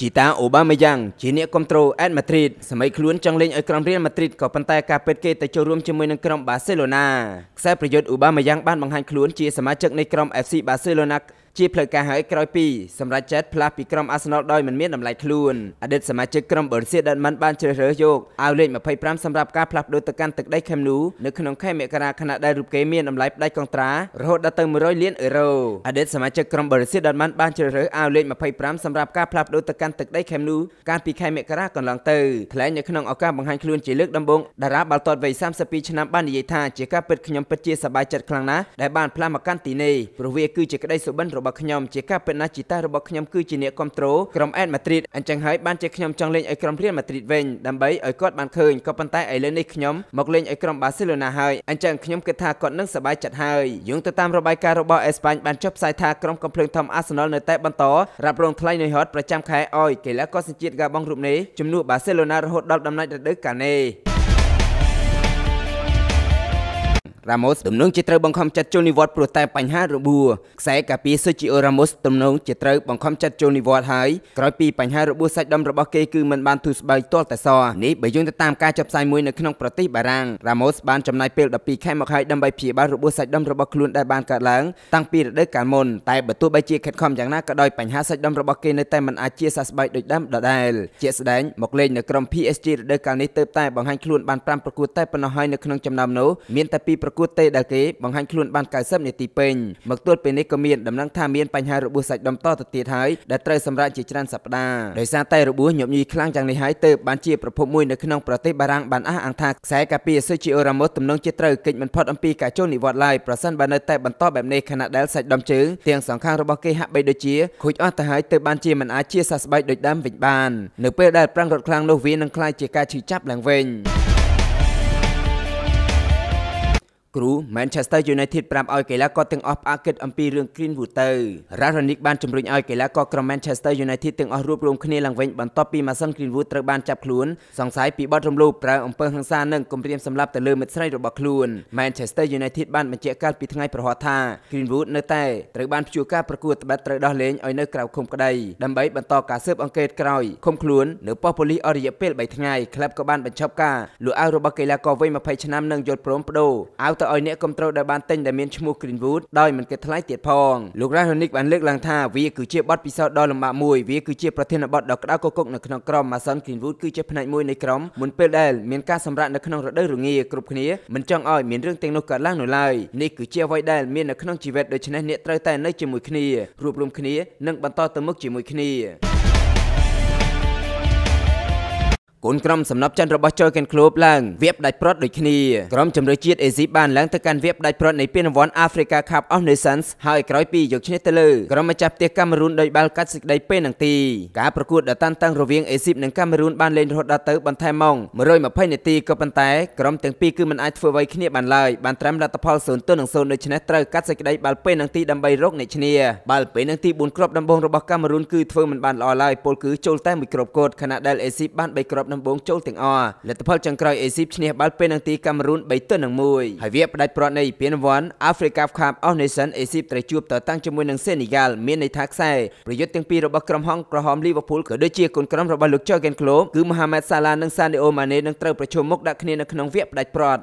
ជីតាអូបាម៉ាយ៉ាងជាអ្នកគ្រប់គ្រងអេតម៉ាឌ្រីតសម័យខ្លួនចង់លេងឲ្យក្រុមរៀលម៉ាឌ្រីតក៏ប៉ុន្តែការពិតគេទៅចូលរួមជាមួយនឹងក្រុមបាសេឡូណាខ្សែប្រយុទ្ធអូបាម៉ាយ៉ាងបានបង្ហាញខ្លួនជាសមាជិកនៃក្រុម FC បាសេឡូណាជាផ្លូវការហើយក្រោយពីសម្រាប់ចិត្តផ្លាស់ពីក្រុម Arsenal ដោយមិនមានតម្លៃខ្លួនអតីតសមាជិកក្រុម Borussia Dortmund បានជ្រើសរើសយកអាវលេខ25សម្រាប់ការផ្លាស់ប្ដូរទៅកាន់ទឹកដី Camp Nou នៅក្នុងខែមករាខណៈដែលរូបគេមានតម្លៃផ្ដាច់កងត្រារហូតដល់ទៅ100លានអឺរ៉ូអតីតសមាជិកក្រុម Borussia Dortmund បានជ្រើសរើសអាវលេខ25សម្រាប់ការផ្លាស់ប្ដូរទៅកាន់ទឹកដី Camp Nou កាលពីខែមករាកន្លងទៅថ្លែងនៅក្នុងឱកាសបង្ហាញខ្លួនជាលើកដំបូងតារាបាល់ទាត់វ័យ32ឆ្នាំបាននិយាយថាជាការពិតខ្ញុំពិតជាសប្បាយចិត្តខ្លាំងណាស់ដែលបានផ្លាស់មកកាន់ទីនេះព្រោះវាគឺជាក្តីសុបិនររបស់ខ្ញុំជាការពិតណាស់ជីតារបស់ខ្ញុំគឺជាអ្នកគ្រប់គ្រងក្រុមអេតម៉ាឌ្រីតអញ្ចឹងហើយបានជាខ្ញុំចង់លេងឲ្យក្រុមរៀលម៉ាឌ្រីតវិញដើម្បីឲ្យគាត់បានឃើញក៏ប៉ុន្តែឥឡូវនេះខ្ញុំមកលេងឲ្យក្រុមបាសេឡូណាហើយអញ្ចឹងខ្ញុំគិតថាគាត់នឹងសប្បាយចិត្តហើយយោងទៅតាមរបាយការណ៍របស់អេស្ប៉ាញបានចុះផ្សាយថាក្រុមកំភ្លើងធំអាសណលនៅតែបន្តរ៉ាប់រងថ្លៃនុយហតប្រចាំខែឲ្យកីឡាករសញ្ជាតិកាបងរូបនេះជំនួសបាសេឡូណារហូតដល់ដំណាច់រដូវកាលនេះរ៉ាម៉ូសទំនងជាត្រូវបង្ខំចាត់ចូលនិវត្តន៍ព្រោះតែបញ្ហារបួសខ្សែការពារស៊ូជីអូរ៉ាម៉ូសទំនងជាត្រូវបង្ខំចាត់ចូលនិវត្តន៍ហើយក្រោយពីបញ្ហារបួសសាច់ដុំរបស់គេគឺមិនបានទូស្បើយទាល់តែសរនេះបើយោងទៅតាមការចុះផ្សាយមួយនៅក្នុងប្រទេសបារាំងរ៉ាម៉ូសបានចំណាយពេល12ខែមកហើយដើម្បីព្យាបាលរបួសសាច់ដុំរបស់ខ្លួនដែលបានកើតឡើងតាំងពីរដូវកាលមុនតែបើទោះបីជាខិតខំយ៉ាងណាក៏ដោយបញ្ហាសាច់ដុំរបស់គេនៅតែមិនអាចជាសះស្បើយដូចដើមដដែលជាក់ស្ដែងមកលេងនៅក្រុម PSG រដូវកាលនេះទើបតែបង្ហាញខ្លួនបាន5ប្រកួតតែប៉ុណ្ណោះហើយនៅក្នុងចំណោមនោះមានតែ2ប្រកួតគួតទេដែលគេបង្ហាញខ្លួនបាន90នាទីពេញមកទល់ពេលនេះក៏មានដំណឹងថាមានបញ្ហារបួសសាច់ដុំតទៅទៀតហើយដែលត្រូវសម្រាប់ជាច្រើនសប្តាហ៍ដោយសារតែរបួសញាប់ញីខ្លាំងយ៉ាងនេះហើយទើបបានជាប្រភពមួយនៅក្នុងប្រទេសបារាំងបានអះអាងថាខ្សែការពារស៊ឺជីអូរ៉ាម៉ូសទំនងជាត្រូវកិច្ចមិនផុតអំពីការចូលនិវត្តន៍ឡើយប្រសិនបើនៅតែបន្តបែបនេះខណៈដែលសាច់ដុំជើងទាំងសងខាងរបស់គេហាក់បីដូចជាខូចអស់ទៅហើយទើបបានជាមិនអាចជាសះស្បើយដូចដើមវិញបាននៅពេលដែលប្រាំងរត់ខ្លាំងនោះវានឹងក្លាយជាការឈឺចាប់ឡើងវិញគ្រូ Manchester United ប្រាប់ឲ្យកីឡាករទាំងអស់ផ្អាកគិតអំពីរឿង Greenwood ទៅ Raronic បានជំរុញឲ្យកីឡាករក្រុម Manchester United ទាំងអស់រួបរวมគ្នាឡើងវិញបន្ទាប់ពី Mason Greenwood ត្រូវបានចាប់ខ្លួនសង្ស័យពីបទរំលោភប្រើអំពើហិង្សានិងគំរាមសម្លាប់ទៅលើមិត្តស្រីរបស់ខ្លួន Manchester United បានបញ្ជាក់កាលពីថ្ងៃប្រហោះថា Greenwood នៅតែត្រូវបានព្យួរការប្រកួតត្បិតត្រូវដោះលែងឲ្យនៅក្រៅឃុំក្តីដើម្បីបន្តការស៊ើបអង្កេតក្រោយឃុំខ្លួននៅប៉ុស្តិ៍ប៉ូលីសអស់រយៈពេល3ថ្ងៃក្លឹបក៏បានបញ្ឈប់ការលួចអាវរបស់កីឡាករវ័យ20ឆ្នាំនិងយល់ព្រមបដូរអាវទៅឲ្យអ្នកគ្រប់គ្រងដែលបានទិញដែលមានឈ្មោះ Greenwood ដោយមិនគិតថ្លៃទៀតផងលោករ៉ាហូនិកបានលើកឡើងថាវាគឺជាបទពិសោធន៍ដ៏លំបាកមួយវាគឺជាប្រធានបទដ៏ក្តៅគគុកនៅក្នុងក្រុម Mason Greenwood គឺជាផ្នែកមួយនៃក្រុមមុនពេលដែលមានការសម្រាកនៅក្នុងរដូវរងាគ្រប់គ្នាមិនចង់ឲ្យមានរឿងទាំងនោះកើតឡើងនោះឡើយនេះគឺជាអ្វីដែលមាននៅក្នុងជីវិតដូច្នេះអ្នកត្រូវតែនៅជាមួយគ្នារួបរวมគ្នានិងបន្តទៅមុខជាមួយគ្នាកូនក្រុមសំណប់ចិនរបស់ចូកិនក្លូបឡើងវាបដាច់ប្រត់ដូចគ្នាក្រុមជម្រើសជាតិអេស៊ីបានឡើងទៅកាន់វាបដាច់ប្រត់នៃពានរង្វាន់ Africa Cup of Nations ហើយក្រោយពីយកឈ្នះទៅលើក្រុមម្ចាស់ផ្ទះកាមេរូនដោយបាល់កាត់សេចក្តីពេលនឹងទីការប្រកួតដ៏តានតឹងរវាងអេស៊ីនិងកាមេរូនបានលេងរហូតដល់ទៅបន្ថែមម៉ោង120នាទីក៏ប៉ុន្តែក្រុមទាំងពីរគឺមិនអាចធ្វើអ្វីគ្នាបានឡើយបានត្រាំលទ្ធផល0ទល់នឹង0ដូច្នេះត្រូវកាត់សេចក្តីបាល់ពេលនឹងទីដើម្បីរកអ្នកឈ្នះបាល់ពេលនឹងទី4គ្រាប់ដំបូងរបស់កាមេរូនគឺធ្វើមិនបានល្អឡើយពលគឺចូលតែមួយគ្រាប់គត់ខណៈដែលអេស៊ីបាន3គ្រាប់ដំបូងចូលទាំងអស់លទ្ធផលចុងក្រោយអេស៊ីបឈ្នះបាល់ពេលនឹងទីកាមេរូន3ទល់នឹង1ហើយវាផ្ដាច់ព្រាត់នៃពានរង្វាន់ Africa Cup of Nations អេស៊ីបត្រូវជួបតតាំងជាមួយនឹងសេនីហ្គាល់មានន័យថាខ្សែប្រយុទ្ធទាំងពីររបស់ក្រុមហង្សក្រហមលីវើពូលក៏ដូចជាកូនក្រុមរបស់លោក Jurgen Klopp គឺ Mohamed Salah និង Sadio Mane នឹងត្រូវប្រឈមមុខដាក់គ្នានៅក្នុងវគ្គផ្ដាច់ព្រាត់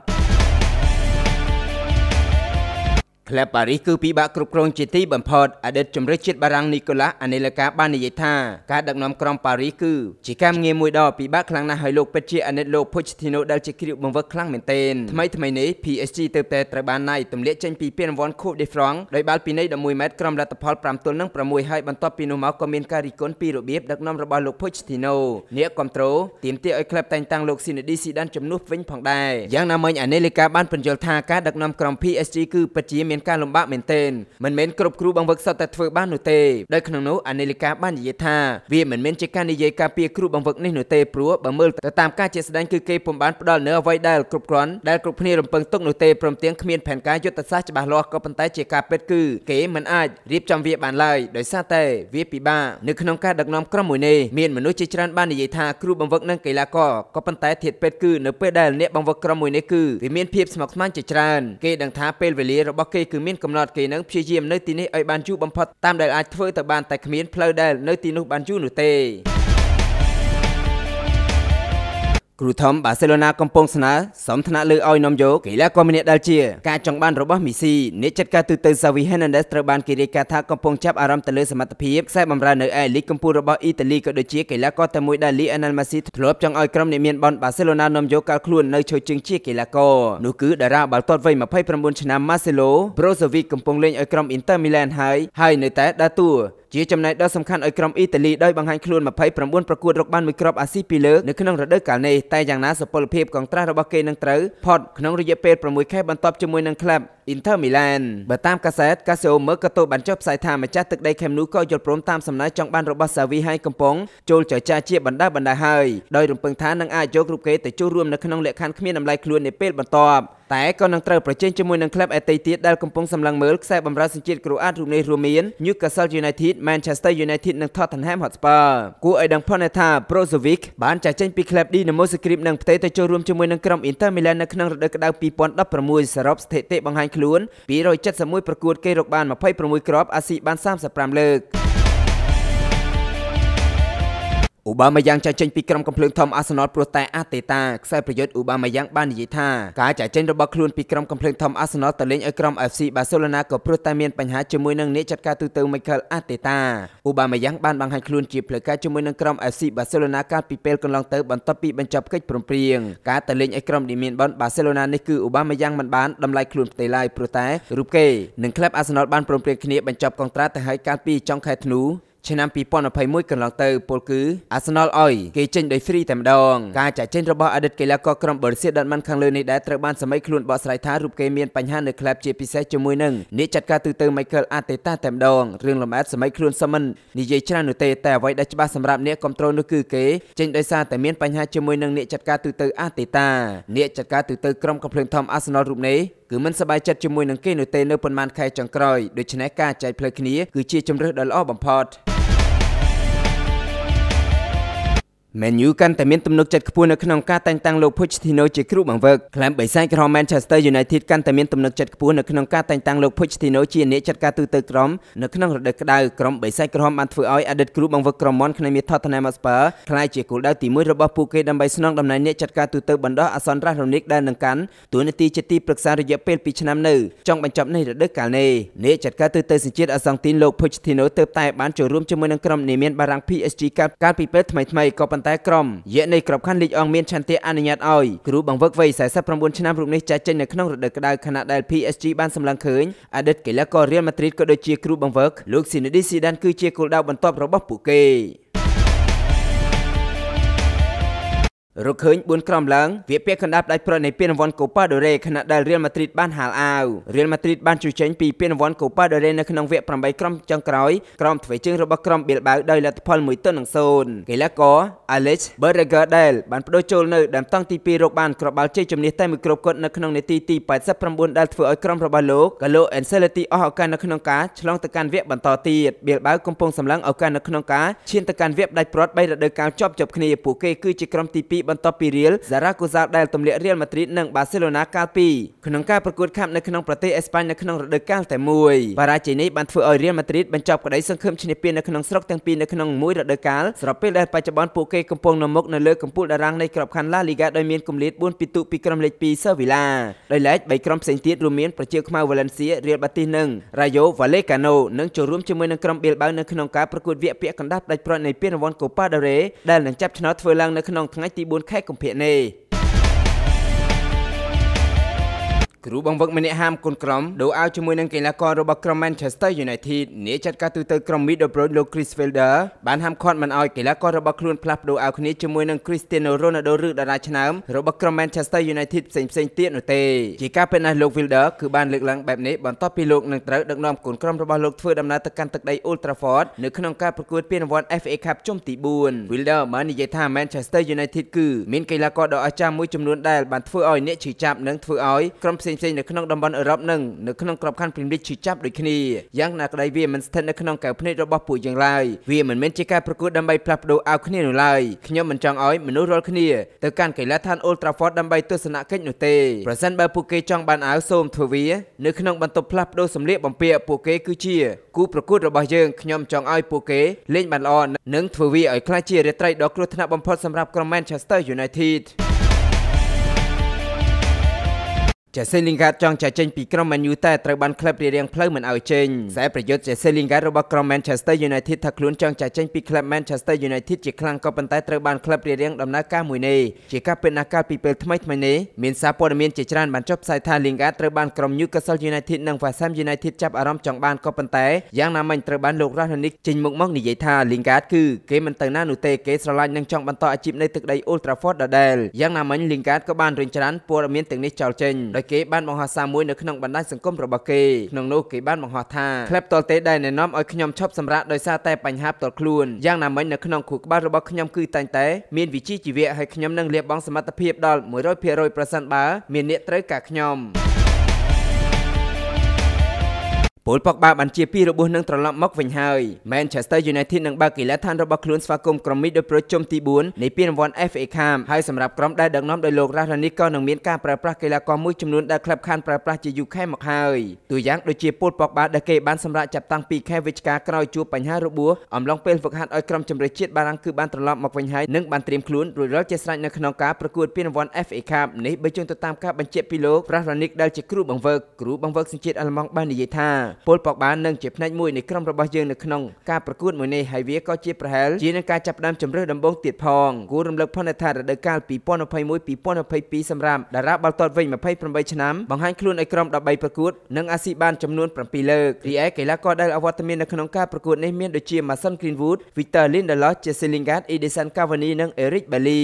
ក្លឹបប៉ារីសគឺពិបាកគ្រប់គ្រងជាទីបំផុតអតីតជំរិះជាតិបារាំងនីកូឡាអានេលកាបាននិយាយថា ការដឹកនាំក្រុមប៉ារីសគឺជាការងារមួយដ៏ពិបាកខ្លាំងណាស់ហើយលោកពិតជាអាណិតលោក Pochettino ដែលជាគ្រីវបង្វឹកខ្លាំងមែនទែនថ្មីថ្មីនេះ PSG ទៅតែត្រូវបានណៃទម្លាក់ចេញពីពានរង្វាន់ Coupe de France ដោយបាល់ពីនៃ11ម៉ែត្រក្រោមលទ្ធផល5ទល់និង6ហើយបន្ទាប់ពីនោះមកក៏មានការរិះគន់ពីរបៀបដឹកនាំរបស់លោក Pochettino អ្នកគ្រប់គ្រងទាមទារឲ្យក្លឹបតែងតាំងលោក Zinedine Zidane ជំនួសវិញផងដែរយ៉ាងណាមិញអានេលកាបានបញ្យល់ថាការដឹកនាំក្រុម PSG គឺពិតជាមានមានការលំបាកមែនទែនមិនមែនគ្រប់គ្រូបង្វឹកសុទ្ធតែធ្វើបាននោះទេដោយក្នុងនោះអានីលីកាបាននិយាយថាវាមិនមែនជាការនិយាយការពារគ្រូបង្វឹកនេះនោះទេព្រោះបើមើលទៅតាមការជាក់ស្ដែងគឺគេពុំបានផ្ដល់នៅអ្វីដែលគ្រប់គ្រាន់ដែលគ្រប់គ្នារំពឹងទុកនោះទេព្រមទាំងគ្មានផែនការយុទ្ធសាស្ត្រច្បាស់លាស់ក៏ប៉ុន្តែជាការពិតគឺគេមិនអាចរៀបចំវាបានឡើយដោយសារតែវាពិបាកនៅក្នុងការដឹកនាំក្រុមមួយនេះមានមនុស្សជាច្រើនបាននិយាយថាគ្រូបង្វឹកនិងកីឡាករក៏ប៉ុន្តែធាតពេទ្យគឺនៅពេលដែលអ្នកបង្វឹកក្រុមមួយនេះគឺវាមានភាពស្មុគស្មាញជាច្រើនគេដឹងថាពេលវេលារបស់គេគឺមានកំណត់គេនឹងព្យាយាមនៅទីនេះឲ្យបានយូរបំផុតតាមដែលអាចធ្វើទៅបានតែគ្មានផ្លូវដែលនៅទីនោះបានយូរនោះទេគ្រូធំបាសេឡូណាកំពុងស្នើសុំថ្នាក់លើឲ្យនាំយកកីឡាករម្នាក់ដែលជាការចង់បានរបស់មីស៊ីអ្នកចាត់ការទូតទៅសាវីហេណាន់ដេសត្រូវបានគេរាយការណ៍ថាកំពុងចាប់អារម្មណ៍ទៅលើសមត្ថភាពខ្សែបម្រើនៅឯលីកកំពូលរបស់អ៊ីតាលីក៏ដូចជាកីឡាករតែមួយដែលលីអាណាល់ម៉ាស៊ីធ្លាប់ចង់ឲ្យក្រុមអ្នកមានបនបាសេឡូណានាំយកកាល់ខ្លួននៅឈើជើងជាកីឡាករនោះគឺតារាបាល់ទាត់វ័យ29ឆ្នាំម៉ាសេឡូប្រូសូវីកំពុងលេងឲ្យក្រុមអ៊ីនទ័រមីឡានហើយហើយនៅតែដើរតួជាចំណែកដ៏សំខាន់ឲ្យក្រុមអ៊ីតាលីដោយបង្ហាញខ្លួន29ប្រកួតរកបានមួយគ្រាប់អាស៊ីពីលើនៅក្នុងរដូវកាលនេះតែយ៉ាងណាសុពលភាពកងត្រាស់របស់គេនឹងត្រូវផុតក្នុងរយៈពេល6ខែបន្ទាប់ជាមួយនឹងក្លឹប Inter Milan បើតាមកាសែត Casio មើលក៏ទោបានចុះផ្សាយថាម្ចាស់ទឹកដីខេមនូក៏យល់ព្រមតាមសំណើចង់បានរបស់សាវីហើយកំពុងចូលចរចាជាបណ្ដាបណ្ដាហើយដោយរំពឹងថានឹងអាចយកគ្រប់គេទៅចូលរួមនៅក្នុងលក្ខខណ្ឌគ្មានតម្លៃខ្លួននាពេលបន្ទាប់តែក៏នឹងត្រូវប្រជែងជាមួយនឹងក្លឹបអតីតទៀតដែលកំពុងសម្លឹងមើលខ្សែបម្រើសញ្ជាតិគ្រូអាតរូបនេះរួមមាន Newcastle United Manchester United និង Tottenham Hotspur គួរឲ្យដឹងផងថា Brozovic បានចាក់ចេញពីក្លឹប Dinamo Zagreb និងផ្ទេទៅចូលរួមជាមួយនឹងក្រុម Inter Milan នៅក្នុងរដូវក្តៅ2016សរុបស្ថិតិបង្ហាញខ្លួន271ប្រកួតគេរកបាន26គ្រាប់អាស៊ីបាន35លើកអ៊ូបាម៉ាយ៉ាងចាចេញពីក្រុមកំភ្លើងធំអាសនលព្រោះតែអាតេតាខ្សែប្រយុទ្ធអ៊ូបាម៉ាយ៉ាងបាននិយាយថាការចាចេញរបស់ខ្លួនពីក្រុមកំភ្លើងធំអាសនលទៅលេងឲ្យក្រុម FC បាសេឡូណាក៏ព្រោះតែមានបញ្ហាជាមួយនឹងអ្នកចាត់ការទូទៅ Michael Arteta អ៊ូបាម៉ាយ៉ាងបានបង្ហាញខ្លួនជាផ្លូវការជាមួយនឹងក្រុម FC បាសេឡូណាកាលពីពេលកន្លងទៅបន្ទាប់ពីបញ្ចប់កិច្ចព្រមព្រៀងការទៅលេងឲ្យក្រុម Damian Bond បាសេឡូណានេះគឺអ៊ូបាម៉ាយ៉ាងមិនបានដំឡៃខ្លួនផ្ទៃឡើយព្រោះតែរូបគេនិងក្លឹបអាសនលបានព្រមព្រៀងគ្នាបញ្ចប់កុងត្រាទៅឲ្យកាលពីចុងខែធ្នូឆ្នាំ2021កន្លងទៅពលគឺ Arsenal អុយគេចេញដោយហ្វ្រីតែម្ដងការចាក់ចេញរបស់អតីតកីឡាករក្រុម Borussia Dortmund ខាងលើនេះដែរត្រូវបានសម័យខ្លួនបកស្រាយថារូបគេមានបញ្ហានៅក្លាបជាពិសេសជាមួយនឹងអ្នកចាត់ការទូទៅ Michael Arteta តែម្ដងរឿងលំអែតសម័យខ្លួនសមិននិយាយច្រើននោះទេតែអ្វីដែលច្បាស់សម្រាប់អ្នកគ្រប់គ្រងនោះគឺគេចេញដោយសារតែមានបញ្ហាជាមួយនឹងអ្នកចាត់ការទូទៅ Arteta អ្នកចាត់ការទូទៅក្រុមកំភ្លើងធំ Arsenal រូបនេះគឺមិនសប្បាយចិត្តជាមួយនឹងគេនោះទេនៅប៉ុន្មានខែចុងក្រោយដូច្នេះការចែកផ្លូវគ្នាគឺជាជំរើសដ៏ល្អបំផុត។ Man U កាន់តែមានទំនុកចិត្តខ្ពស់នៅក្នុងការតែងតាំងលោក Pochettino ជាគ្រូបង្វឹកក្លែមបិសាចក្រុម Manchester United កាន់តែមានទំនុកចិត្តខ្ពស់នៅក្នុងការតែងតាំងលោក Pochettino ជាអ្នកចាត់ការទូទៅក្រុមនៅក្នុងរដូវក្តៅក្រុមបិសាចក្រុមបានធ្វើឲ្យអតីតគ្រូបង្វឹកក្រុមមនក្នុងមាស Tottenham Hotspur ក្លាយជាគោលដៅទី1របស់ពួកគេដើម្បីស្នងតំណែងអ្នកចាត់ការទូទៅបណ្ដោះអាសន្នរ៉ាស់រនិកដែលនឹងកាន់តួនាទីជាទីប្រឹក្សារយៈពេល2ឆ្នាំនៅចុងបញ្ចប់នៃរដូវកាលនេះអ្នកចាត់ការទូទៅសញ្ជាតិអាសង់ទីនលោក Pochettino ទើបតែបានចូលរួមជាមួយនឹងក្រុមនាមបារាំង PSG កាលពីពេលថ្មីៗក៏ប៉ុន្តែតែក្រុមយៈនៃក្របខ័ណ្ឌលីកអង់មានឆន្ទៈអនុញ្ញាតឲ្យគ្រូបង្វឹកវ័យ49ឆ្នាំរូបនេះចាស់ចេញនៅក្នុងរដូវក្តៅខណៈដែល PSG បានសម្លឹងឃើញអតីតកីឡាករ Real Madrid ក៏ដូចជាគ្រូបង្វឹកលោក Zinedine Zidane គឺជាគោលដៅបន្ទាប់របស់ពួកគេ។រកឃើញ4ក្រុមឡើងវាពាក់កណ្ដាលផ្ដាច់ប្រត់នៃពានរង្វាន់ Copa del Rey ខណៈដែល Real Madrid បានហាលអាវ Real Madrid បានជួយចេញពីពានរង្វាន់ Copa del Rey នៅក្នុងវគ្គ8ក្រុមចុងក្រោយក្រុមទ្វេជើងរបស់ក្រុម Bilbao ដោយលទ្ធផល1ទល់នឹង0កីឡាករ Alex Berregardel បានបដូរចូលនៅដើមតង់ទី2រកបានក្របាល់ជ័យជំនះតែមួយគ្រាប់គាត់នៅក្នុងនាទីទី89ដែលធ្វើឲ្យក្រុមរបស់លោក Carlo Ancelotti អស់ឱកាសនៅក្នុងការឆ្លងទៅកាន់វគ្គបន្តទៀត Bilbao កំពុងសម្លឹងឱកាសនៅក្នុងការឈានទៅកាន់វគ្គផ្ដាច់ប្រត់3រដូវកាលជាប់ជាប់គ្នាពួកគេគឺជាក្រុមទី2បន្ទាប់ពីរៀលសារ៉ាកូសាដែលទម្លាក់រៀលម៉ាឌ្រីតនិងបាសេឡូណាកាលពីក្នុងការប្រកួតខាប់នៅក្នុងប្រទេសអេស្ប៉ាញនៅក្នុងរដូវកាលតែមួយបារាជ័យនេះបានធ្វើឲ្យរៀលម៉ាឌ្រីតបញ្ចប់ក្តីសង្ឃឹមឈ្នះពាននៅក្នុងស្រុកទាំងពីរនៅក្នុងមួយរដូវកាលស្របពេលដែលបច្ចុប្បន្នពួកគេកំពុងនាំមុខនៅលើកំពូលតារាងនៃក្របខ័ណ្ឌឡាលីហ្គាដោយមានគម្លាត4ពិន្ទុពីក្រុមលេខ2សេវីឡាដោយឡែក3ក្រុមផ្សេងទៀតរួមមានប្រជាខ្មៅវ៉ាឡេនស៊ីរៀលបាទីសនិងរ៉ាយ៉ូវ៉ាលេកាណូនិងចូលរួមជាមួយនឹងក្រុមបេលបាវនៅក្នុងការប្រកួតវគ្គពាក់កណ្ដាលផ្ដាច់ព្រាត់នៃពានរង្វាន់កូប៉ាដឺរ៉េដែលនឹងចាប់ឆ្នោតធ្វើឡើងនៅក្នុងថ្ងៃទី4ខ្លួនខែកុម្ភៈនេះគ្រូបង្វឹកម្នាក់ហាមកូនក្រុមដូអាវជាមួយនឹងកីឡាកររបស់ក្រុម Manchester United នាចាត់ការទូទៅក្រុម Middlesbrough លោក Chris Wilder បានហាមឃាត់មិនឲ្យកីឡាកររបស់ខ្លួនផ្លាស់ប្ដូរអាវគ្នាជាមួយនឹង Cristiano Ronaldo ឬតារាឆ្នើមរបស់ក្រុម Manchester United ផ្សេងផ្សេងទៀតនោះទេជាការពិតណាស់លោក Wilder គឺបានលើកឡើងបែបនេះបន្ទាប់ពីលោកនឹងត្រូវដឹកនាំកូនក្រុមរបស់លោកធ្វើដំណើរទៅកាន់ទឹកដី Old Trafford នៅក្នុងការប្រកួតពានរង្វាន់ FA Cup ជុំទី4 Wilder បាននិយាយថា Manchester United គឺមានកីឡាករដ៏អស្ចារ្យមួយចំនួនដែលបានធ្វើឲ្យអ្នកឈឺចាប់និងធ្វើឲ្យក្រុមផ្សេងផ្សេងៗនៅក្នុងតំបន់អឺរ៉ុបនិងនៅក្នុងក្របខ័ណ្ឌព្រីមលីកឈឺចាប់ដូចគ្នាយ៉ាងណាក្តីវាមិនស្ថិតនៅក្នុងកៅភ្នែករបស់ពួកយើងឡើយវាមិនមែនជាការប្រកួតដើម្បីផ្លាស់ប្ដូរឲ្យគ្នានោះឡើយខ្ញុំមិនចង់ឲ្យមនុស្សរាល់គ្នាទៅកាន់កីឡដ្ឋាន Old Trafford ដើម្បីទស្សនកិច្ចនោះទេប្រសិនបើពួកគេចង់បានអាវសូមធ្វើវានៅក្នុងបន្ទប់ផ្លាស់ប្ដូរសម្លៀកបំពាក់ពួកគេគឺជាគូប្រកួតរបស់យើងខ្ញុំចង់ឲ្យពួកគេលេងបានល្អនិងធ្វើវាឲ្យខ្លាចជារាត្រីដ៏គ្រោះថ្នាក់បំផុតសម្រាប់ក្រុម Manchester United េសេលីងកាតចង់ចាចេញពីក្រុម Man U តែត្រូវបានក្លឹបរៀបរៀងផ្លូវមិនឲ្យចេញខ្សែប្រយុទ្ធចេសេលីងកាតរបស់ក្រុម Manchester United ថាខ្លួនចង់ចាចេញពីក្លឹប Manchester United ជាខ្លាំងក៏ប៉ុន្តែត្រូវបានក្លឹបរៀបរៀងដំណើរការមួយនេះជាការពិតណាស់កាលពីពេលថ្មីថ្មីនេះមានសារព័ត៌មានជាច្រើនបានចុះផ្សាយថាលីងកាតត្រូវបានក្រុម Newcastle United និង West Ham United ចាប់អារម្មណ៍ចង់បានក៏ប៉ុន្តែយ៉ាងណាមិញត្រូវបានលោករ៉ាស់នីកចេញមុខមកនិយាយថាលីងកាតគឺគេមិនទៅណានោះទេគេស្រឡាញ់និងចង់បន្តអាជីពនៅទឹកដី Old Trafford ដដែលយ៉ាងណាមិញលីងកាតក៏បានរិញច្រានព័ត៌មានទាំងនេះចោលចេញដោយគេបានបង្ហោះសារមួយនៅក្នុងបណ្ដាញសង្គមរបស់គេក្នុងនោះគេបានបង្ហោះថាក្លែបតលទេដែលណែនាំឲ្យខ្ញុំឈប់សម្រាកដោយសារតែបញ្ហាផ្ទាល់ខ្លួនយ៉ាងណាមិញនៅក្នុងខួរក្បាលរបស់ខ្ញុំគឺតែងតែ មានវិជ្ជាជីវៈហើយខ្ញុំនឹងលះបង់សមត្ថភាពដល់100%ប្រសិនបើមានអ្នកត្រូវការខ្ញុំពលប៉ុកបាបានជាពីរបួសនឹងត្រឡប់មកវិញហើយ Manchester United នឹងបើកកីឡដ្ឋានរបស់ខ្លួនស្វាគមន៍ក្រុមមីដោយប្រជុំទី4នៃពានរង្វាន់ FA Cup ហើយសម្រាប់ក្រុមដែលដឹកនាំដោយលោករ៉ាស់រ៉ានីក៏នឹងមានការប្រើប្រាស់កីឡាករមួយចំនួនដែលក្លឹបខានប្រើប្រាស់ជាយូរខែមកហើយតួយ៉ាងដូចជាពលប៉ុកបាដែលគេបានសម្រាប់ចាប់តាំងពីខែវិច្ឆិកាក្រោយជួបបញ្ហារបួសអំឡុងពេលហ្វឹកហាត់ឲ្យក្រុមជម្រើសជាតិបារាំងគឺបានត្រឡប់មកវិញហើយនិងបានត្រៀមខ្លួនរួចរាល់ជាស្រេចនៅក្នុងការប្រកួតពានរង្វាន់ FA Cup នេះបើជឿទៅតាមការបញ្ជាក់ពីលោកប្រាស់រ៉ានិកដែលជាគ្រូបង្វឹកគ្រូបង្វឹកសញ្ជាតិអាល្លឺម៉ង់បាននិយាយថាពលពកបាននឹងជាផ្នែកមួយនៃក្រុមរបស់យើងនៅក្នុងការប្រកួតមួយនេះហើយវាក៏ជាប្រហែលជានឹងការចាប់ផ្ដើមជម្រើសដំបូងទៀតផងគួររំលឹកផងថារដូវកាល2021-2022សម្រាប់តារាបាល់ទាត់វិញ28ឆ្នាំបង្ហាញខ្លួនឲ្យក្រុម13ប្រកួតនិងអាស៊ីបានចំនួន7លើករីឯកីឡាករដែលអវត្តមាននៅក្នុងការប្រកួតនេះមានដូចជា Mason Greenwood, Victor Lindelof, Jesse Lingard, Edison Cavani និង Eric Bailly